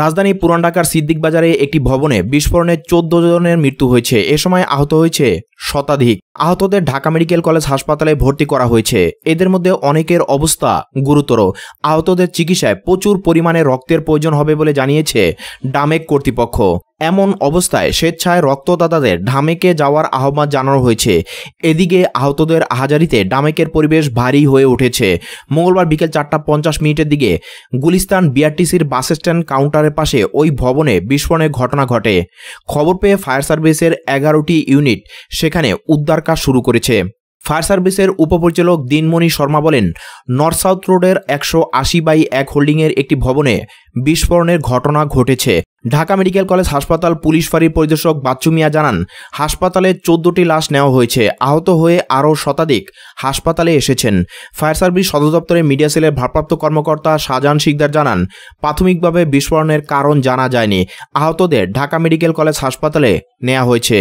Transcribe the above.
রাজধানী পুরান ঢাকার সিদ্দিক বাজারে একটি ভবনে বিস্ফোরণে চোদ্দ জনের মৃত্যু হয়েছে এ সময় আহত হয়েছে শতাধিক আহতদের ঢাকা মেডিকেল কলেজ হাসপাতালে ভর্তি করা হয়েছে এদের মধ্যে অনেকের অবস্থা গুরুতর আহতদের চিকিৎসায় প্রচুর পরিমাণে রক্তের প্রয়োজন হবে বলে জানিয়েছে ডামেক কর্তৃপক্ষ এমন অবস্থায় স্বেচ্ছায় রক্তদাতাদের ঢামেকে যাওয়ার আহ্বান জানানো হয়েছে এদিকে আহতদের আহাজারিতে ডামেকের পরিবেশ ভারী হয়ে উঠেছে মঙ্গলবার বিকেল চারটা পঞ্চাশ মিনিটের দিকে গুলিস্তান বিআরটিসির বাস স্ট্যান্ড কাউন্টারের পাশে ওই ভবনে বিস্ফোরণের ঘটনা ঘটে খবর পেয়ে ফায়ার সার্ভিসের এগারোটি ইউনিট সেখানে উদ্ধার কাজ শুরু করেছে ফায়ার সার্ভিসের উপপরিচালক দিনমণি শর্মা বলেন নর্থ সাউথ রোডের একশো আশি বাই এক হোল্ডিংয়ের একটি ভবনে বিস্ফোরণের ঘটনা ঘটেছে ঢাকা মেডিকেল কলেজ হাসপাতাল পুলিশ ফাঁড়ির পরিদর্শক বাচ্চু মিয়া জানান হাসপাতালে চোদ্দটি লাশ নেওয়া হয়েছে আহত হয়ে আরও শতাধিক হাসপাতালে এসেছেন ফায়ার সার্ভিস সদর দপ্তরে মিডিয়া সেলের ভারপ্রাপ্ত কর্মকর্তা শাহজাহান শিকদার জানান প্রাথমিকভাবে বিস্ফোরণের কারণ জানা যায়নি আহতদের ঢাকা মেডিকেল কলেজ হাসপাতালে নেওয়া হয়েছে